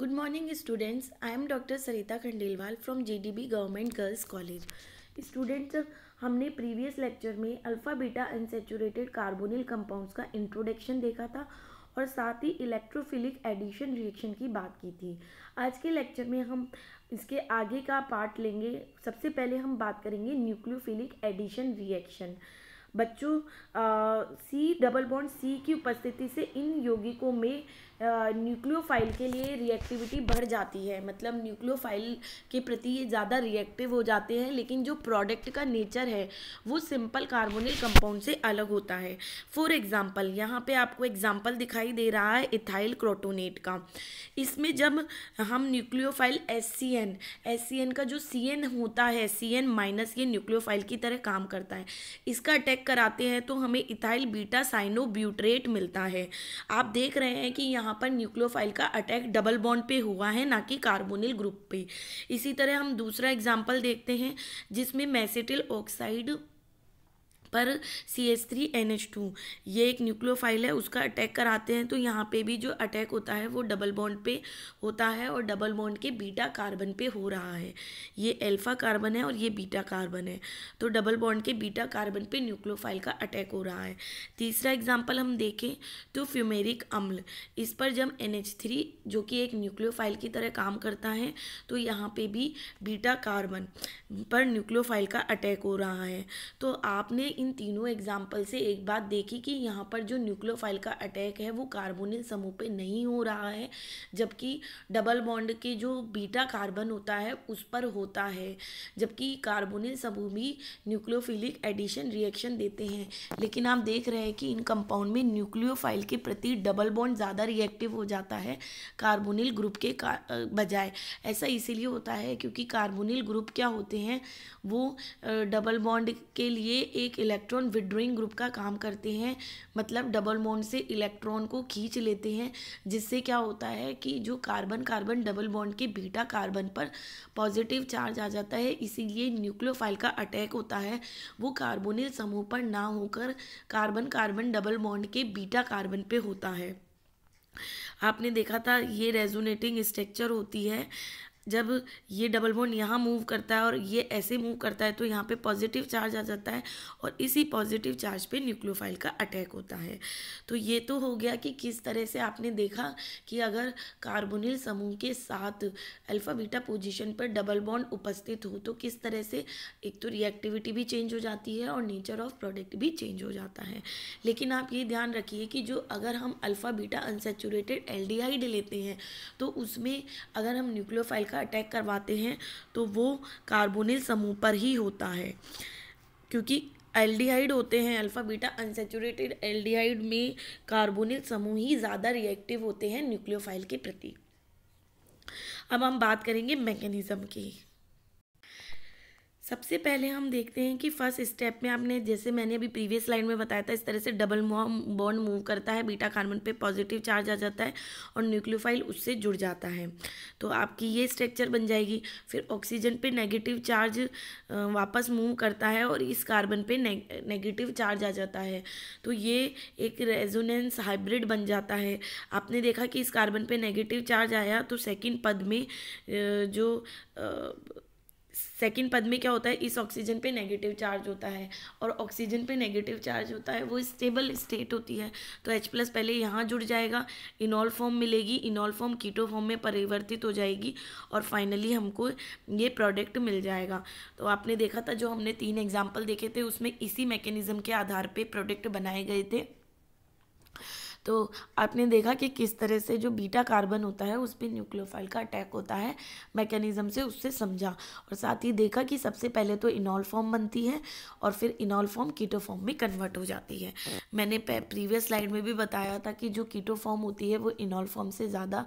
students I am doctor Sarita Khandelwal from Khandelwal D B government girls college students हमने previous lecture में alpha beta unsaturated carbonyl compounds का introduction देखा था और साथ ही इलेक्ट्रोफिलिक एडिशन रिएक्शन की बात की थी आज के लेक्चर में हम इसके आगे का पार्ट लेंगे सबसे पहले हम बात करेंगे न्यूक्लियोफिलिक एडिशन रिएक्शन बच्चों सी डबल बॉन्ड सी की उपस्थिति से इन यौगिकों में न्यूक्लियोफाइल के लिए रिएक्टिविटी बढ़ जाती है मतलब न्यूक्लियोफाइल के प्रति ये ज़्यादा रिएक्टिव हो जाते हैं लेकिन जो प्रोडक्ट का नेचर है वो सिंपल कार्बोनिल कंपाउंड से अलग होता है फॉर एग्ज़ाम्पल यहाँ पे आपको एग्ज़ाम्पल दिखाई दे रहा है इथाइल क्रोटोनेट का इसमें जब हम nucleophile S C N S C N का जो सी एन होता है सी एन माइनस ये न्यूक्लियोफाइल की तरह काम करता है इसका अटैक कराते हैं तो हमें इथाइल बीटा साइनोब्यूट्रेट मिलता है आप देख रहे हैं कि यहाँ यहाँ पर न्यूक्लियोफाइल का अटैक डबल बॉन्ड पे हुआ है ना कि कार्बोनिल ग्रुप पे इसी तरह हम दूसरा एग्जाम्पल देखते हैं जिसमें मैसेटिल ऑक्साइड पर C S three N H two ये एक न्यूक्लियोफाइल है उसका अटैक कराते हैं तो यहाँ पे भी जो अटैक होता है वो डबल बॉन्ड पे होता है और डबल बॉन्ड के बीटा कार्बन पे हो रहा है ये अल्फा कार्बन है और ये बीटा कार्बन है तो डबल बॉन्ड के बीटा कार्बन पे न्यूक्लियोफाइल का अटैक हो रहा है तीसरा एग्जाम्पल हम देखें तो फ्यूमेरिक अम्ल इस पर जब एन एच थ्री जो कि एक न्यूक्लियोफाइल की तरह काम करता है तो यहाँ पर भी बीटा कार्बन पर न्यूक्लियोफाइल का अटैक हो रहा है तो आपने इन तीनों एग्जाम्पल से एक बात देखी कि यहाँ पर जो न्यूक्लियोफाइल का अटैक है वो कार्बोनिल समूह पे नहीं हो रहा है जबकि डबल बॉन्ड के जो बीटा कार्बन होता है उस पर होता है जबकि कार्बोनिल समूह भी न्यूक्लियोफिलिक एडिशन रिएक्शन देते हैं लेकिन आप देख रहे हैं कि इन कंपाउंड में न्यूक्लियोफाइल के प्रति डबल बॉन्ड ज़्यादा रिएक्टिव हो जाता है कार्बोनिल ग्रुप के बजाय ऐसा इसीलिए होता है क्योंकि कार्बोनिल ग्रुप क्या होते हैं वो डबल बॉन्ड के लिए एक इलेक्ट्रॉन विड्रोइंग ग्रुप का काम करते हैं मतलब डबल बॉन्ड से इलेक्ट्रॉन को खींच लेते हैं जिससे क्या होता है कि जो कार्बन कार्बन डबल बॉन्ड के बीटा कार्बन पर पॉजिटिव चार्ज आ जाता है इसीलिए न्यूक्लियोफाइल का अटैक होता है वो कार्बोनिल समूह पर ना होकर कार्बन कार्बन डबल बॉन्ड के बीटा कार्बन पर होता है आपने देखा था ये रेजोनेटिंग स्ट्रक्चर होती है जब ये डबल बॉन्ड यहाँ मूव करता है और ये ऐसे मूव करता है तो यहाँ पे पॉजिटिव चार्ज आ जाता है और इसी पॉजिटिव चार्ज पे न्यूक्लियोफाइल का अटैक होता है तो ये तो हो गया कि किस तरह से आपने देखा कि अगर कार्बोनिल समूह के साथ अल्फ़ा बीटा पोजिशन पर डबल बॉन्ड उपस्थित हो तो किस तरह से एक तो रिएक्टिविटी भी चेंज हो जाती है और नेचर ऑफ प्रोडक्ट भी चेंज हो जाता है लेकिन आप ये ध्यान रखिए कि जो अगर हम अल्फ़ा बीटा अनसेचुरेटेड एल्डिहाइड लेते हैं तो उसमें अगर हम न्यूक्लियोफाइल का का अटैक करवाते हैं तो वो कार्बोनिल समूह पर ही होता है क्योंकि एल्डिहाइड होते हैं अल्फ़ा बीटा अनसेचुरेटेड एल्डिहाइड में कार्बोनिल समूह ही ज़्यादा रिएक्टिव होते हैं न्यूक्लियोफाइल के प्रति अब हम बात करेंगे मैकेनिज़्म की सबसे पहले हम देखते हैं कि फर्स्ट स्टेप में आपने जैसे मैंने अभी प्रीवियस लाइन में बताया था इस तरह से डबल बॉन्ड मूव करता है बीटा कार्बन पे पॉजिटिव चार्ज आ जाता है और न्यूक्लियोफाइल उससे जुड़ जाता है तो आपकी ये स्ट्रक्चर बन जाएगी फिर ऑक्सीजन पे नेगेटिव चार्ज वापस मूव करता है और इस कार्बन पर नेगेटिव चार्ज आ जाता है तो ये एक रेजोनेंस हाइब्रिड बन जाता है आपने देखा कि इस कार्बन पर नेगेटिव चार्ज आया तो सेकेंड पद में जो सेकेंड पद में क्या होता है इस ऑक्सीजन पे नेगेटिव चार्ज होता है और ऑक्सीजन पे नेगेटिव चार्ज होता है वो स्टेबल स्टेट होती है तो H प्लस पहले यहाँ जुड़ जाएगा इनॉल फॉर्म मिलेगी इनॉल फॉर्म कीटो फॉर्म में परिवर्तित हो जाएगी और फाइनली हमको ये प्रोडक्ट मिल जाएगा तो आपने देखा था जो हमने तीन एग्जाम्पल देखे थे उसमें इसी मैकेनिज़्म के आधार पर प्रोडक्ट बनाए गए थे तो आपने देखा कि किस तरह से जो बीटा कार्बन होता है उस पर न्यूक्लियोफाइल का अटैक होता है मैकेनिज्म से उससे समझा और साथ ही देखा कि सबसे पहले तो इनॉल फॉर्म बनती है और फिर इनॉल फॉर्म कीटो फॉर्म में कन्वर्ट हो जाती है मैंने प्रीवियस स्लाइड में भी बताया था कि जो कीटो फॉर्म होती है वो इनॉल फॉर्म से ज़्यादा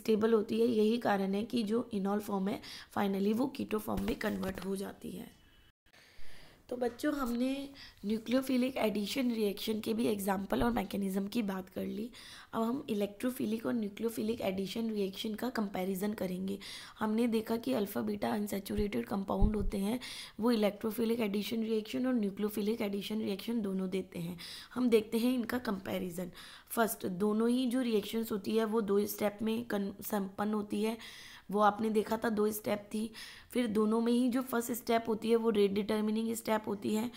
स्टेबल होती है यही कारण है कि जो इनॉल फॉर्म है फाइनली वो कीटो फॉर्म में कन्वर्ट हो जाती है तो बच्चों हमने न्यूक्लियोफिलिक एडिशन रिएक्शन के भी एग्जाम्पल और मैकेनिज़्म की बात कर ली अब हम इलेक्ट्रोफिलिक और न्यूक्लियोफिलिक एडिशन रिएक्शन का कंपैरिजन करेंगे हमने देखा कि अल्फ़ा बीटा अनसेचुरेटेड कंपाउंड होते हैं वो इलेक्ट्रोफिलिक एडिशन रिएक्शन और न्यूक्लियोफिलिक एडिशन रिएक्शन दोनों देते हैं हम देखते हैं इनका कंपेरिज़न फर्स्ट दोनों ही जो रिएक्शंस होती है वो दो स्टेप में संपन्न होती है वो आपने देखा था दो स्टेप थी फिर दोनों में ही जो फर्स्ट स्टेप होती है वो रेट डिटर्मिनिंग स्टेप होती है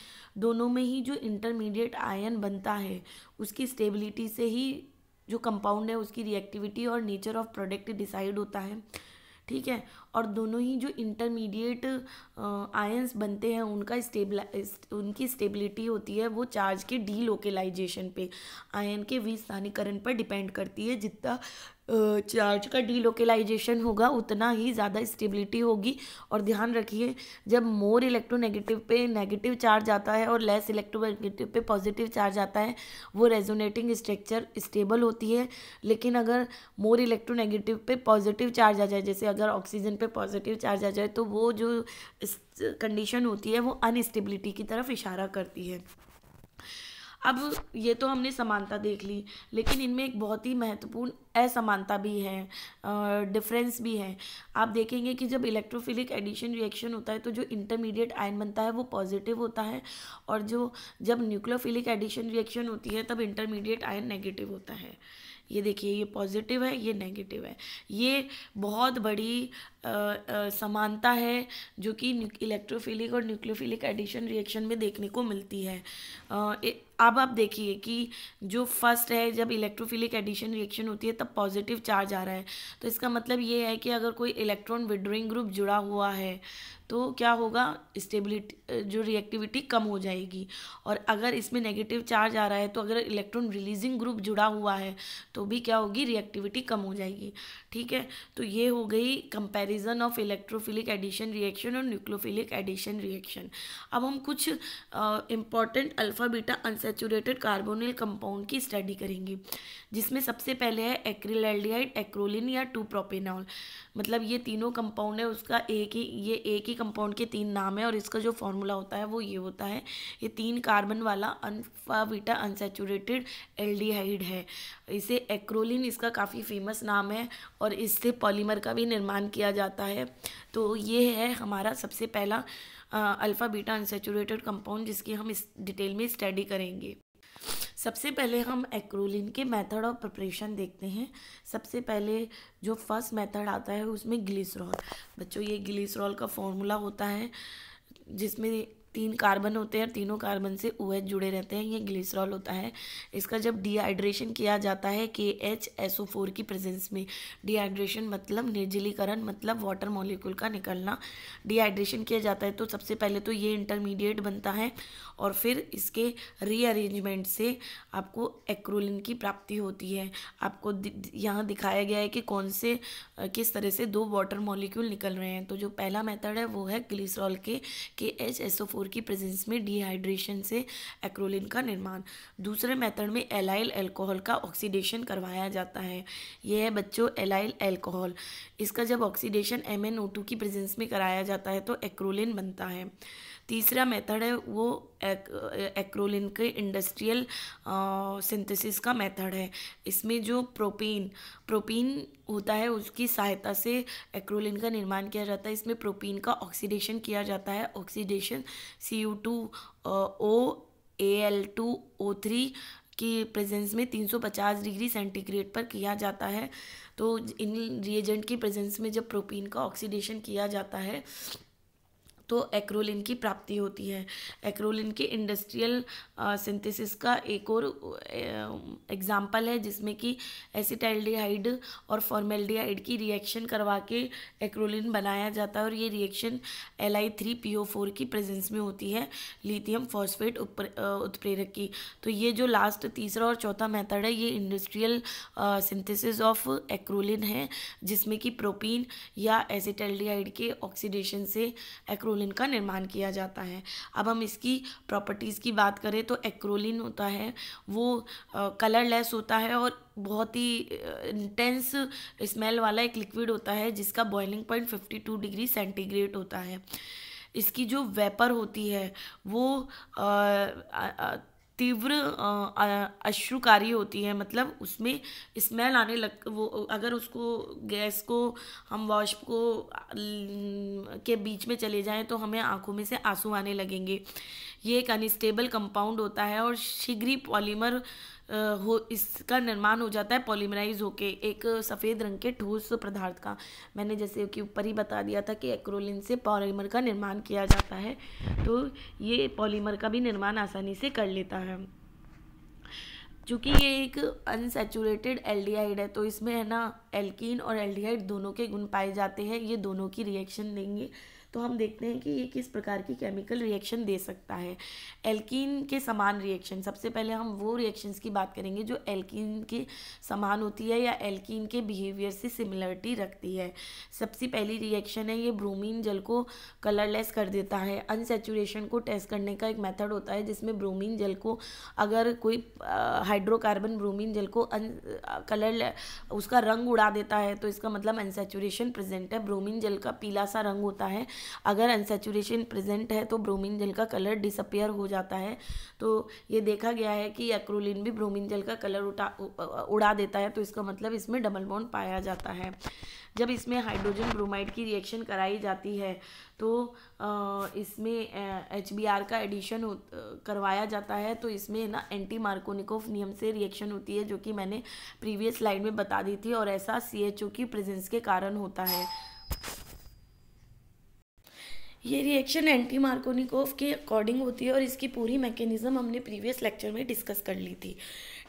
दोनों में ही जो इंटरमीडिएट आयन बनता है उसकी स्टेबिलिटी से ही जो कंपाउंड है उसकी रिएक्टिविटी और नेचर ऑफ प्रोडक्ट डिसाइड होता है ठीक है और दोनों ही जो इंटरमीडिएट आयंस बनते हैं उनका स्टेबला उनकी स्टेबिलिटी होती है वो चार्ज के डी लोकेलाइजेशन पे आयन के विस्थानीकरण पर डिपेंड करती है जितना चार्ज का डीलोकेलाइजेशन होगा उतना ही ज़्यादा स्टेबिलिटी होगी और ध्यान रखिए जब मोर इलेक्ट्रोनेगेटिव पे नेगेटिव चार्ज आता है और लेस इलेक्ट्रोनेगेटिव पे पॉजिटिव चार्ज आता है वो रेजोनेटिंग स्ट्रक्चर स्टेबल होती है लेकिन अगर मोर इलेक्ट्रोनेगेटिव पे पॉजिटिव चार्ज आ जाए जैसे अगर ऑक्सीजन पे पॉजिटिव चार्ज आ जाए तो वो जो कंडीशन होती है वो अनस्टेबिलिटी की तरफ इशारा करती है अब ये तो हमने समानता देख ली लेकिन इनमें एक बहुत ही महत्वपूर्ण असमानता भी है डिफरेंस भी है आप देखेंगे कि जब इलेक्ट्रोफिलिक एडिशन रिएक्शन होता है तो जो इंटरमीडिएट आयन बनता है वो पॉजिटिव होता है और जो जब न्यूक्लियोफिलिक एडिशन रिएक्शन होती है तब इंटरमीडिएट आयन नेगेटिव होता है ये देखिए ये पॉजिटिव है ये नेगेटिव है ये बहुत बड़ी आ, आ, समानता है जो कि इलेक्ट्रोफिलिक और न्यूक्लियोफिलिक एडिशन रिएक्शन में देखने को मिलती है अब आप देखिए कि जो फर्स्ट है जब इलेक्ट्रोफिलिक एडिशन रिएक्शन होती है तब पॉजिटिव चार्ज आ रहा है तो इसका मतलब ये है कि अगर कोई इलेक्ट्रॉन विड्रोइंग ग्रुप जुड़ा हुआ है तो क्या होगा स्टेबिलिटी जो रिएक्टिविटी कम हो जाएगी और अगर इसमें नेगेटिव चार्ज आ रहा है तो अगर इलेक्ट्रॉन रिलीजिंग ग्रुप जुड़ा हुआ है तो भी क्या होगी रिएक्टिविटी कम हो जाएगी ठीक है तो ये हो गई comparison of electrophilic addition reaction और न्यूक्लोफिलिक एडिशन रिएक्शन अब हम कुछ important alpha beta unsaturated carbonyl compound की स्टडी करेंगे जिसमें सबसे पहले है एक्रिल एल्डिहाइड एक्रोलिन या टू प्रोपेनॉल मतलब ये तीनों कंपाउंड है उसका एक ही ये एक ही कंपाउंड के तीन नाम है और इसका जो फॉर्मूला होता है वो ये होता है ये तीन कार्बन वाला अनफाविटा अनसेचुरेटेड एल्डिहाइड है इसे एक्रोलिन इसका काफ़ी फेमस नाम है और इससे पॉलीमर का भी निर्माण किया जाता है तो ये है हमारा सबसे पहला अल्फ़ा बीटा अनसेचुरेटेड कंपाउंड जिसकी हम इस डिटेल में स्टडी करेंगे सबसे पहले हम एक्रोलिन के मेथड ऑफ प्रिपरेशन देखते हैं सबसे पहले जो फर्स्ट मेथड आता है उसमें ग्लिसरॉल बच्चों ये ग्लिसरॉल का फॉर्मूला होता है जिसमें तीन कार्बन होते हैं और तीनों कार्बन से ओ OH जुड़े रहते हैं ये ग्लिसरॉल होता है इसका जब डिहाइड्रेशन किया जाता है के एच एस ओ फोर की प्रेजेंस में डिहाइड्रेशन मतलब निर्जलीकरण मतलब वाटर मॉलिक्यूल का निकलना डिहाइड्रेशन किया जाता है तो सबसे पहले तो ये इंटरमीडिएट बनता है और फिर इसके रीअरेंजमेंट से आपको एक्रोलिन की प्राप्ति होती है आपको दि, यहाँ दिखाया गया है कि कौन से किस तरह से दो वाटर मॉलिक्यूल निकल रहे हैं तो जो पहला मेथड है वो है ग्लिसरॉल के के H S O four four की प्रेजेंस में डिहाइड्रेशन से एक्रोलिन का निर्माण दूसरे मेथड में एलाइल एल्कोहल का ऑक्सीडेशन करवाया जाता है यह है बच्चों एलाइल एल्कोहल इसका जब ऑक्सीडेशन एम की प्रेजेंस में कराया जाता है तो एक्रोलिन बनता है तीसरा मेथड है वो एक, एक्रोलिन के इंडस्ट्रियल सिंथेसिस का मेथड है इसमें जो प्रोपीन प्रोपीन होता है उसकी सहायता से एक्रोलिन का निर्माण किया जाता है इसमें प्रोपीन का ऑक्सीडेशन किया जाता है oxidation C U two O A L two O three की प्रेजेंस में 350 डिग्री सेंटीग्रेड पर किया जाता है तो इन रिएजेंट की प्रेजेंस में जब प्रोपीन का ऑक्सीडेशन किया जाता है तो एक्रोलिन की प्राप्ति होती है एक्रोलिन के इंडस्ट्रियल सिंथेसिस का एक और एग्जाम्पल है जिसमें कि एसिटाइल्डिहाइड और फॉर्मेल्डिहाइड की रिएक्शन करवा के एक्रोलिन बनाया जाता है और ये reaction L I three P O four की प्रेजेंस में होती है लिथियम फॉस्फेट उत्प्रेरक की तो ये जो लास्ट तीसरा और चौथा मेथड है ये इंडस्ट्रियल सिंथेसिस ऑफ एक्रोलिन है जिसमें कि प्रोपीन या एसिटाइल्डिहाइड के ऑक्सीडेशन से एक्रोलिन एक्रोलिन का निर्माण किया जाता है अब हम इसकी प्रॉपर्टीज़ की बात करें तो एक्रोलिन होता है वो कलरलेस होता है और बहुत ही इंटेंस स्मेल वाला एक लिक्विड होता है जिसका boiling point fifty two degree centigrade होता है इसकी जो वेपर होती है वो आ, आ, आ, तीव्र अश्रुकारी होती है मतलब उसमें स्मेल आने लग वो अगर उसको गैस को हम वॉश को के बीच में चले जाएं तो हमें आंखों में से आंसू आने लगेंगे ये एक अनस्टेबल कंपाउंड होता है और शीघ्र ही पॉलीमर हो इसका निर्माण हो जाता है पॉलीमराइज होके एक सफ़ेद रंग के ठोस पदार्थ का मैंने जैसे कि ऊपर ही बता दिया था कि एक्रोलिन से पॉलीमर का निर्माण किया जाता है तो ये पॉलीमर का भी निर्माण आसानी से कर लेता है चूँकि ये एक अनसेचुरेटेड एल्डिहाइड है तो इसमें है ना एल्कीन और एल्डिहाइड दोनों के गुण पाए जाते हैं ये दोनों की रिएक्शन देंगे तो हम देखते हैं कि ये किस प्रकार की केमिकल रिएक्शन दे सकता है एल्कीन के समान रिएक्शन सबसे पहले हम वो रिएक्शंस की बात करेंगे जो एल्कीन के समान होती है या एल्कीन के बिहेवियर से सिमिलरिटी रखती है सबसे पहली रिएक्शन है ये ब्रोमीन जल को कलरलेस कर देता है अनसेचुरेशन को टेस्ट करने का एक मेथड होता है जिसमें ब्रोमीन जल को अगर कोई हाइड्रोकार्बन ब्रोमीन जल को अन कलर उसका रंग उड़ा देता है तो इसका मतलब अनसेचुरेशन प्रेजेंट है ब्रोमीन जल का पीला सा रंग होता है अगर अनसेचुरेशन प्रेजेंट है तो ब्रोमीन जल का कलर डिसअपियर हो जाता है तो ये देखा गया है कि एक्रोलिन भी ब्रोमीन जल का कलर उठा उड़ा देता है तो इसका मतलब इसमें डबल बॉन्ड पाया जाता है जब इसमें हाइड्रोजन ब्रोमाइड की रिएक्शन कराई जाती है तो इसमें एच बी आर का एडिशन करवाया जाता है तो इसमें ना एंटी मार्कोनिकोफ नियम से रिएक्शन होती है जो कि मैंने प्रीवियस स्लाइड में बता दी थी और ऐसा सी एच ओ की प्रेजेंस के कारण होता है ये रिएक्शन एंटी मार्कोनिकोव के अकॉर्डिंग होती है और इसकी पूरी मैकेनिज्म हमने प्रीवियस लेक्चर में डिस्कस कर ली थी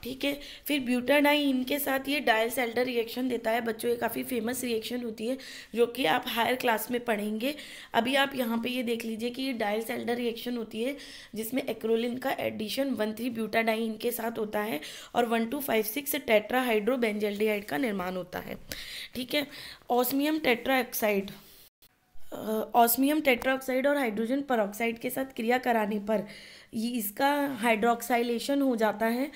ठीक है फिर ब्यूटाडाई इनके साथ ये डायल सेल्डर रिएक्शन देता है बच्चों ये काफ़ी फेमस रिएक्शन होती है जो कि आप हायर क्लास में पढ़ेंगे अभी आप यहाँ पे ये देख लीजिए कि ये डायल सेल्डर रिएक्शन होती है जिसमें एक्रोलिन का एडिशन वन थ्री ब्यूटाडाई इनके साथ होता है और one two five six tetrahydrobenzaldehyde का निर्माण होता है ठीक है ऑस्मियम टेट्राऑक्साइड ऑस्मियम टेट्राऑक्साइड और हाइड्रोजन परऑक्साइड के साथ क्रिया कराने पर ये इसका हाइड्रोक्साइलेशन हो जाता है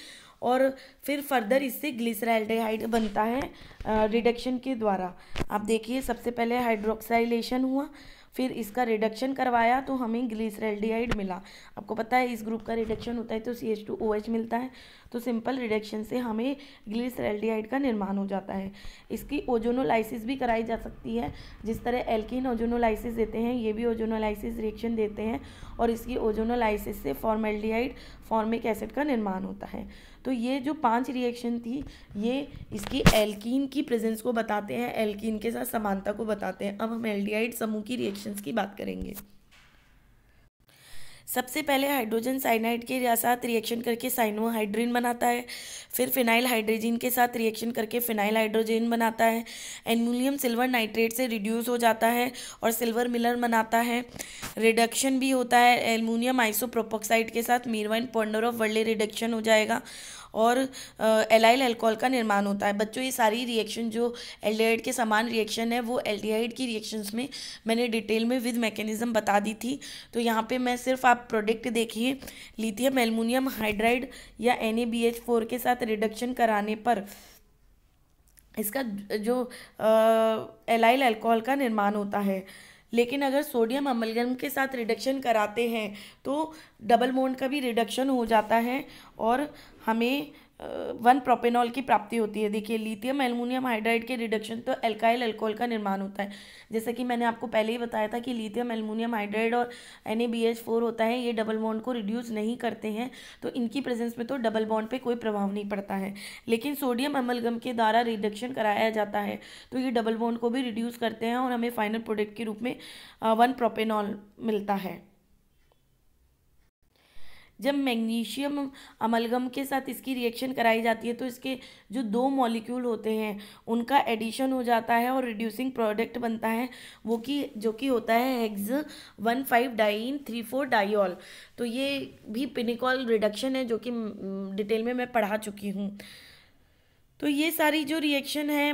और फिर फर्दर इससे ग्लिसराइल्डिहाइड बनता है रिडक्शन के द्वारा आप देखिए सबसे पहले हाइड्रोक्साइलेशन हुआ फिर इसका रिडक्शन करवाया तो हमें ग्लिसरेल्डिहाइड मिला आपको पता है इस ग्रुप का रिडक्शन होता है तो C H two O H मिलता है तो सिंपल रिडक्शन से हमें ग्लिसरेल्डिहाइड का निर्माण हो जाता है इसकी ओजोनोलाइसिस भी कराई जा सकती है जिस तरह एल्किन ओजोनोलाइसिस देते हैं ये भी ओजोनोलाइसिस रिएक्शन देते हैं और इसकी ओजोनोलाइसिस से फॉर्मेल्डिहाइड फॉर्मिक एसिड का निर्माण होता है तो ये जो पांच रिएक्शन थी ये इसकी एल्कीन की प्रेजेंस को बताते हैं एल्कीन के साथ समानता को बताते हैं अब हम एल्डिहाइड समूह की रिएक्शंस की बात करेंगे सबसे पहले हाइड्रोजन साइनाइड के साथ रिएक्शन करके साइनोहाइड्रीन बनाता है फिर फिनाइल हाइड्रोजन के साथ रिएक्शन करके फिनाइल हाइड्रोजन बनाता है एल्यूमिनियम सिल्वर नाइट्रेट से रिड्यूस हो जाता है और सिल्वर मिलर बनाता है रिडक्शन भी होता है एलमोनियम आइसोप्रोपोक्साइड के साथ Meerwein Ponndorf Verley reduction हो जाएगा और एलाइल एल्कोहल का निर्माण होता है बच्चों ये सारी रिएक्शन जो एल्डिहाइड के समान रिएक्शन है वो एल्डिहाइड की रिएक्शंस में मैंने डिटेल में विद मैकेनिज़्म बता दी थी तो यहाँ पे मैं सिर्फ आप प्रोडक्ट देखिए लिथियम एलमोनियम हाइड्राइड या एन के साथ रिडक्शन कराने पर इसका जो एलाइल अल्कोहल का निर्माण होता है लेकिन अगर सोडियम अमलगम के साथ रिडक्शन कराते हैं तो डबल मोन्ड का भी रिडक्शन हो जाता है और हमें वन प्रोपेनॉल की प्राप्ति होती है देखिए लिथियम एलमोनियम हाइड्राइड के रिडक्शन तो एल्काइल एल्कोहल का निर्माण होता है जैसे कि मैंने आपको पहले ही बताया था कि लिथियम एलमोनियम हाइड्राइड और एन फोर होता है ये डबल बॉन्ड को रिड्यूस नहीं करते हैं तो इनकी प्रेजेंस में तो डबल बॉन्ड पर कोई प्रभाव नहीं पड़ता है लेकिन सोडियम एमलगम के द्वारा रिडक्शन कराया जाता है तो ये डबल बॉन्ड को भी रिड्यूस करते हैं और हमें फाइनल प्रोडक्ट के रूप में वन प्रोपेनॉल मिलता है जब मैग्नीशियम अमलगम के साथ इसकी रिएक्शन कराई जाती है तो इसके जो दो मॉलिक्यूल होते हैं उनका एडिशन हो जाता है और रिड्यूसिंग प्रोडक्ट बनता है वो कि जो कि होता है hex one five diene three four diol तो ये भी पिनिकॉल रिडक्शन है जो कि डिटेल mm, में मैं पढ़ा चुकी हूँ तो ये सारी जो रिएक्शन है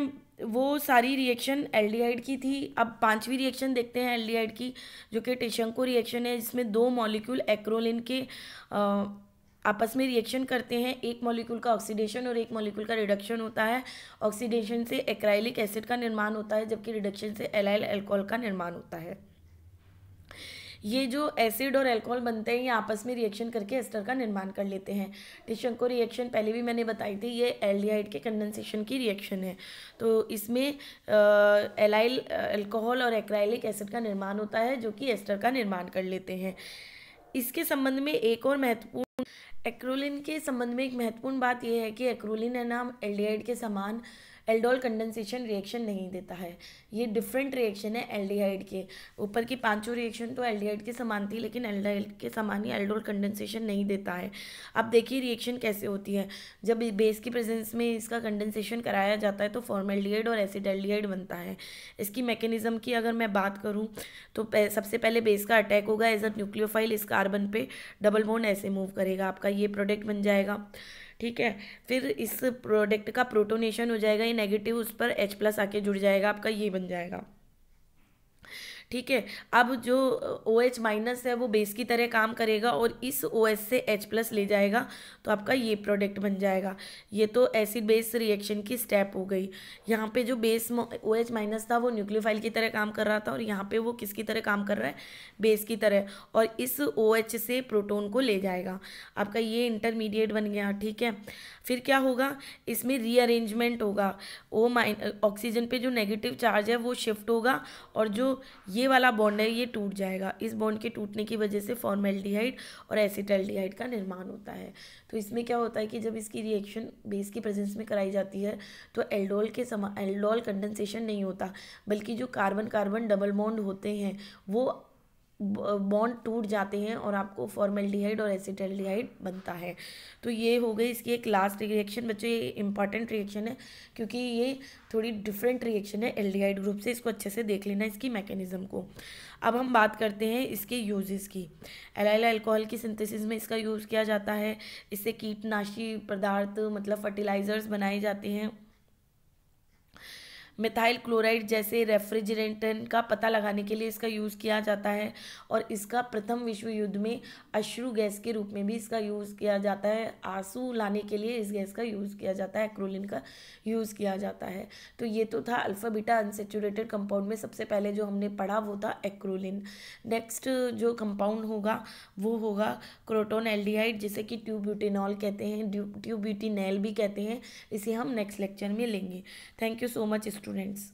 वो सारी रिएक्शन एल्डिहाइड की थी अब पांचवी रिएक्शन देखते हैं एल्डिहाइड की जो कि टिशंको रिएक्शन है जिसमें दो मॉलिक्यूल एक्रोलिन के आ, आपस में रिएक्शन करते हैं एक मॉलिक्यूल का ऑक्सीडेशन और एक मॉलिक्यूल का रिडक्शन होता है ऑक्सीडेशन से एक्राइलिक एसिड का निर्माण होता है जबकि रिडक्शन से एलाइल एल्कोहल का निर्माण होता है ये जो एसिड और एल्कोहल बनते हैं ये आपस में रिएक्शन करके एस्टर का निर्माण कर लेते हैं टिशंको रिएक्शन पहले भी मैंने बताई थी ये एल्डिहाइड के कंडेंसेशन की रिएक्शन है तो इसमें एलाइल एल्कोहल और एक्राइलिक एसिड का निर्माण होता है जो कि एस्टर का निर्माण कर लेते हैं इसके संबंध में एक और महत्वपूर्ण एक्रोलिन के संबंध में एक महत्वपूर्ण बात यह है कि एक्रोलिन है नाम एल्डिहाइड के समान एल्डोल कंडेंसेशन रिएक्शन नहीं देता है ये डिफरेंट रिएक्शन है एल्डिहाइड के ऊपर की पांचों रिएक्शन तो एल्डिहाइड के समान थी लेकिन एल्डिहाइड के समान ही एल्डोल कंडेंसेशन नहीं देता है अब देखिए रिएक्शन कैसे होती है जब बेस की प्रेजेंस में इसका कंडेंसेशन कराया जाता है तो फॉर्मेल्डिहाइड और एसिड एल्डिहाइड बनता है इसकी मैकेनिज्म की अगर मैं बात करूँ तो सबसे पहले बेस का अटैक होगा एज अ न्यूक्लियोफाइल इस कार्बन पे डबल बोन ऐसे मूव करेगा आपका ये प्रोडक्ट बन जाएगा ठीक है फिर इस प्रोडक्ट का प्रोटोनेशन हो जाएगा ये नेगेटिव उस पर एच प्लस आके जुड़ जाएगा आपका ये बन जाएगा ठीक है अब जो ओ एच माइनस है वो बेस की तरह काम करेगा और इस ओ एच से एच प्लस ले जाएगा तो आपका ये प्रोडक्ट बन जाएगा ये तो एसिड बेस रिएक्शन की स्टेप हो गई यहाँ पे जो बेस ओ एच माइनस था वो न्यूक्लियोफाइल की तरह काम कर रहा था और यहाँ पे वो किसकी तरह काम कर रहा है बेस की तरह और इस ओ OH से प्रोटोन को ले जाएगा आपका ये इंटरमीडिएट बन गया ठीक है फिर क्या होगा इसमें रीअरेंजमेंट होगा ओ माइन ऑक्सीजन पर जो नेगेटिव चार्ज है वो शिफ्ट होगा और जो ये ये वाला बॉन्ड है ये टूट जाएगा इस बॉन्ड के टूटने की वजह से फॉर्मेल्टीहाइड और एसिटल्डिहाइड का निर्माण होता है तो इसमें क्या होता है कि जब इसकी रिएक्शन बेस की प्रेजेंस में कराई जाती है तो एल्डोल के समा एल्डोल कंडेंसेशन नहीं होता बल्कि जो कार्बन कार्बन डबल बॉन्ड होते हैं वो बॉन्ड टूट जाते हैं और आपको फॉर्मेल्डिहाइड और एसिटल्डिहाइड बनता है तो ये हो गई इसकी एक लास्ट रिएक्शन बच्चों ये इंपॉर्टेंट रिएक्शन है क्योंकि ये थोड़ी डिफरेंट रिएक्शन है एल्डिहाइड ग्रुप से इसको अच्छे से देख लेना इसकी मैकेनिज्म को अब हम बात करते हैं इसके यूजेस की एलाइल अल्कोहल की सिंथेसिस में इसका यूज़ किया जाता है इससे कीटनाशी पदार्थ मतलब फर्टिलाइज़र्स बनाए जाते हैं मिथाइल क्लोराइड जैसे रेफ्रिजरेटन का पता लगाने के लिए इसका यूज़ किया जाता है और इसका प्रथम विश्व युद्ध में अश्रु गैस के रूप में भी इसका यूज़ किया जाता है आंसू लाने के लिए इस गैस का यूज़ किया जाता है एक्रोलिन का यूज़ किया जाता है तो ये तो था अल्फ़ाबीटा अनसेचुरेटेड कंपाउंड में सबसे पहले जो हमने पढ़ा वो था एक्रोलिन नेक्स्ट जो कंपाउंड होगा वो होगा क्रोटोन एल जिसे कि ट्यूब्यूटिनॉल कहते हैं ट्यूब्यूटिनैल भी कहते हैं इसे हम नेक्स्ट लेक्चर में लेंगे thank you so much students